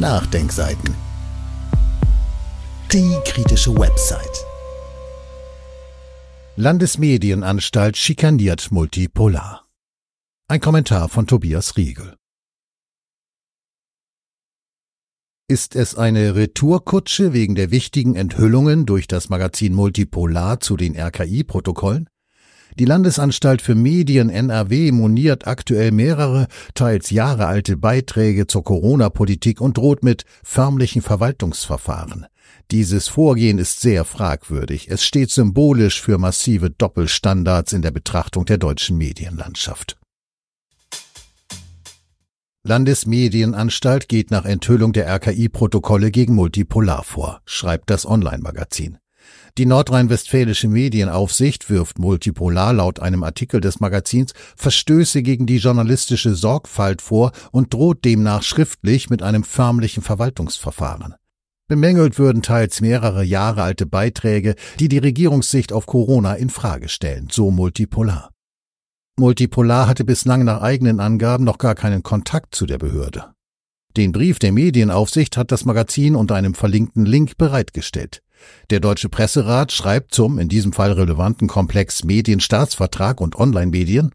Nachdenkseiten. Die kritische Website. Landesmedienanstalt schikaniert Multipolar. Ein Kommentar von Tobias Riegel. Ist es eine Retourkutsche wegen der wichtigen Enthüllungen durch das Magazin Multipolar zu den RKI-Protokollen? Die Landesanstalt für Medien NRW moniert aktuell mehrere, teils Jahre alte Beiträge zur Corona-Politik und droht mit förmlichen Verwaltungsverfahren. Dieses Vorgehen ist sehr fragwürdig. Es steht symbolisch für massive Doppelstandards in der Betrachtung der deutschen Medienlandschaft. Landesmedienanstalt geht nach Enthüllung der RKI-Protokolle gegen Multipolar vor, schreibt das Online-Magazin. Die nordrhein-westfälische Medienaufsicht wirft Multipolar laut einem Artikel des Magazins Verstöße gegen die journalistische Sorgfalt vor und droht demnach schriftlich mit einem förmlichen Verwaltungsverfahren. Bemängelt würden teils mehrere Jahre alte Beiträge, die die Regierungssicht auf Corona in Frage stellen, so Multipolar. Multipolar hatte bislang nach eigenen Angaben noch gar keinen Kontakt zu der Behörde. Den Brief der Medienaufsicht hat das Magazin unter einem verlinkten Link bereitgestellt. Der Deutsche Presserat schreibt zum in diesem Fall relevanten Komplex Medienstaatsvertrag und Online-Medien.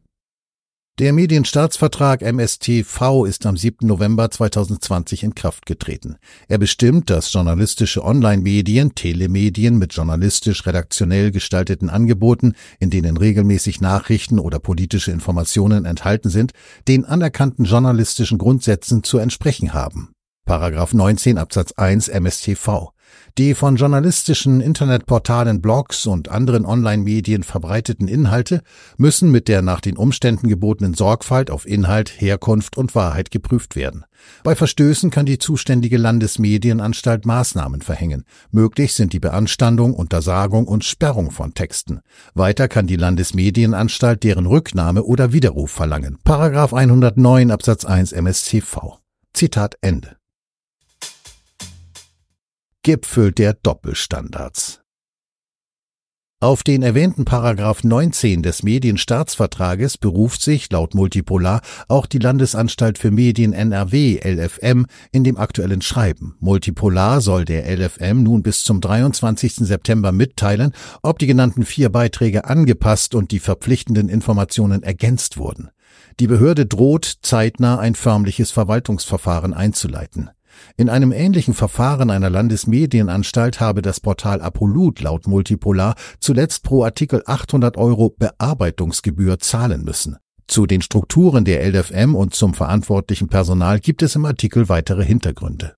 Der Medienstaatsvertrag MSTV ist am 7. November 2020 in Kraft getreten. Er bestimmt, dass journalistische Online-Medien, Telemedien mit journalistisch-redaktionell gestalteten Angeboten, in denen regelmäßig Nachrichten oder politische Informationen enthalten sind, den anerkannten journalistischen Grundsätzen zu entsprechen haben. Paragraph 19 Absatz 1 MSTV. Die von journalistischen Internetportalen, Blogs und anderen Online-Medien verbreiteten Inhalte müssen mit der nach den Umständen gebotenen Sorgfalt auf Inhalt, Herkunft und Wahrheit geprüft werden. Bei Verstößen kann die zuständige Landesmedienanstalt Maßnahmen verhängen. Möglich sind die Beanstandung, Untersagung und Sperrung von Texten. Weiter kann die Landesmedienanstalt deren Rücknahme oder Widerruf verlangen. Paragraph 109 Absatz 1 MSCV. Zitat Ende. Gipfel der Doppelstandards. Auf den erwähnten Paragraph 19 des Medienstaatsvertrages beruft sich laut Multipolar auch die Landesanstalt für Medien NRW LFM in dem aktuellen Schreiben. Multipolar soll der LFM nun bis zum 23. September mitteilen, ob die genannten vier Beiträge angepasst und die verpflichtenden Informationen ergänzt wurden. Die Behörde droht, zeitnah ein förmliches Verwaltungsverfahren einzuleiten. In einem ähnlichen Verfahren einer Landesmedienanstalt habe das Portal Apolut laut Multipolar zuletzt pro Artikel 800 Euro Bearbeitungsgebühr zahlen müssen. Zu den Strukturen der LFM und zum verantwortlichen Personal gibt es im Artikel weitere Hintergründe.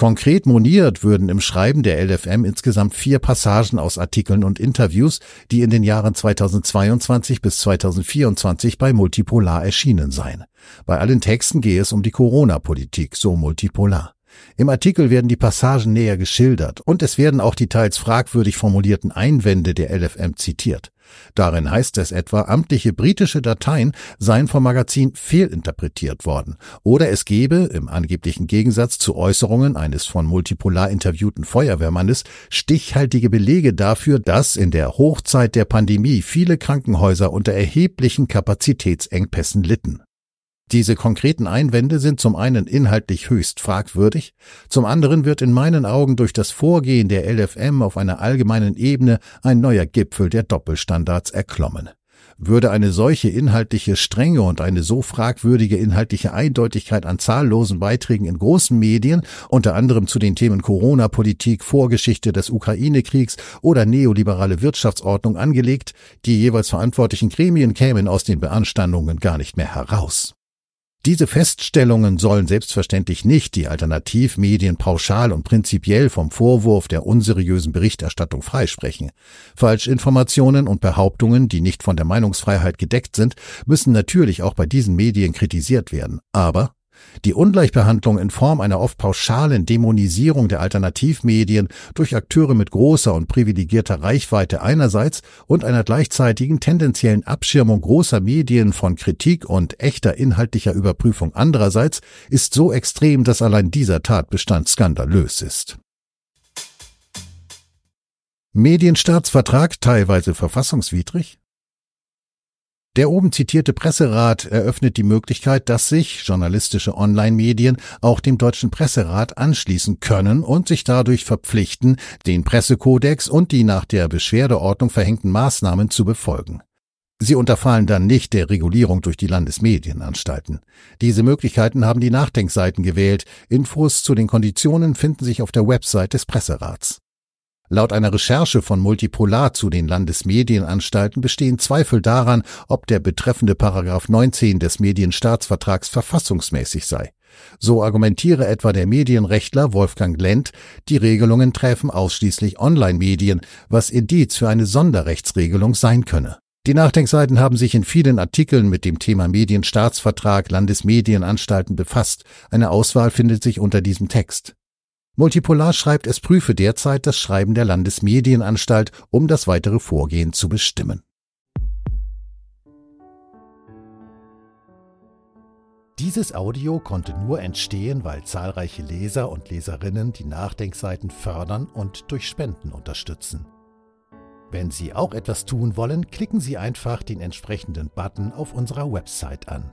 Konkret moniert würden im Schreiben der LFM insgesamt vier Passagen aus Artikeln und Interviews, die in den Jahren 2022 bis 2024 bei Multipolar erschienen seien. Bei allen Texten gehe es um die Corona-Politik, so Multipolar. Im Artikel werden die Passagen näher geschildert und es werden auch die teils fragwürdig formulierten Einwände der LFM zitiert. Darin heißt es etwa, amtliche britische Dateien seien vom Magazin fehlinterpretiert worden oder es gebe, im angeblichen Gegensatz zu Äußerungen eines von Multipolar interviewten Feuerwehrmannes, stichhaltige Belege dafür, dass in der Hochzeit der Pandemie viele Krankenhäuser unter erheblichen Kapazitätsengpässen litten. Diese konkreten Einwände sind zum einen inhaltlich höchst fragwürdig, zum anderen wird in meinen Augen durch das Vorgehen der LFM auf einer allgemeinen Ebene ein neuer Gipfel der Doppelstandards erklommen. Würde eine solche inhaltliche Strenge und eine so fragwürdige inhaltliche Eindeutigkeit an zahllosen Beiträgen in großen Medien, unter anderem zu den Themen Corona-Politik, Vorgeschichte des Ukraine-Kriegs oder neoliberale Wirtschaftsordnung angelegt, die jeweils verantwortlichen Gremien kämen aus den Beanstandungen gar nicht mehr heraus. Diese Feststellungen sollen selbstverständlich nicht die Alternativmedien pauschal und prinzipiell vom Vorwurf der unseriösen Berichterstattung freisprechen. Falschinformationen und Behauptungen, die nicht von der Meinungsfreiheit gedeckt sind, müssen natürlich auch bei diesen Medien kritisiert werden. Aber die Ungleichbehandlung in Form einer oft pauschalen Dämonisierung der Alternativmedien durch Akteure mit großer und privilegierter Reichweite einerseits und einer gleichzeitigen tendenziellen Abschirmung großer Medien von Kritik und echter inhaltlicher Überprüfung andererseits ist so extrem, dass allein dieser Tatbestand skandalös ist. Medienstaatsvertrag teilweise verfassungswidrig? Der oben zitierte Presserat eröffnet die Möglichkeit, dass sich journalistische Online-Medien auch dem Deutschen Presserat anschließen können und sich dadurch verpflichten, den Pressekodex und die nach der Beschwerdeordnung verhängten Maßnahmen zu befolgen. Sie unterfallen dann nicht der Regulierung durch die Landesmedienanstalten. Diese Möglichkeiten haben die Nachdenkseiten gewählt. Infos zu den Konditionen finden sich auf der Website des Presserats. Laut einer Recherche von Multipolar zu den Landesmedienanstalten bestehen Zweifel daran, ob der betreffende Paragraph 19 des Medienstaatsvertrags verfassungsmäßig sei. So argumentiere etwa der Medienrechtler Wolfgang Lent, die Regelungen treffen ausschließlich Online-Medien, was Indiz für eine Sonderrechtsregelung sein könne. Die Nachdenkseiten haben sich in vielen Artikeln mit dem Thema Medienstaatsvertrag Landesmedienanstalten befasst. Eine Auswahl findet sich unter diesem Text. Multipolar schreibt, es prüfe derzeit das Schreiben der Landesmedienanstalt, um das weitere Vorgehen zu bestimmen. Dieses Audio konnte nur entstehen, weil zahlreiche Leser und Leserinnen die Nachdenkseiten fördern und durch Spenden unterstützen. Wenn Sie auch etwas tun wollen, klicken Sie einfach den entsprechenden Button auf unserer Website an.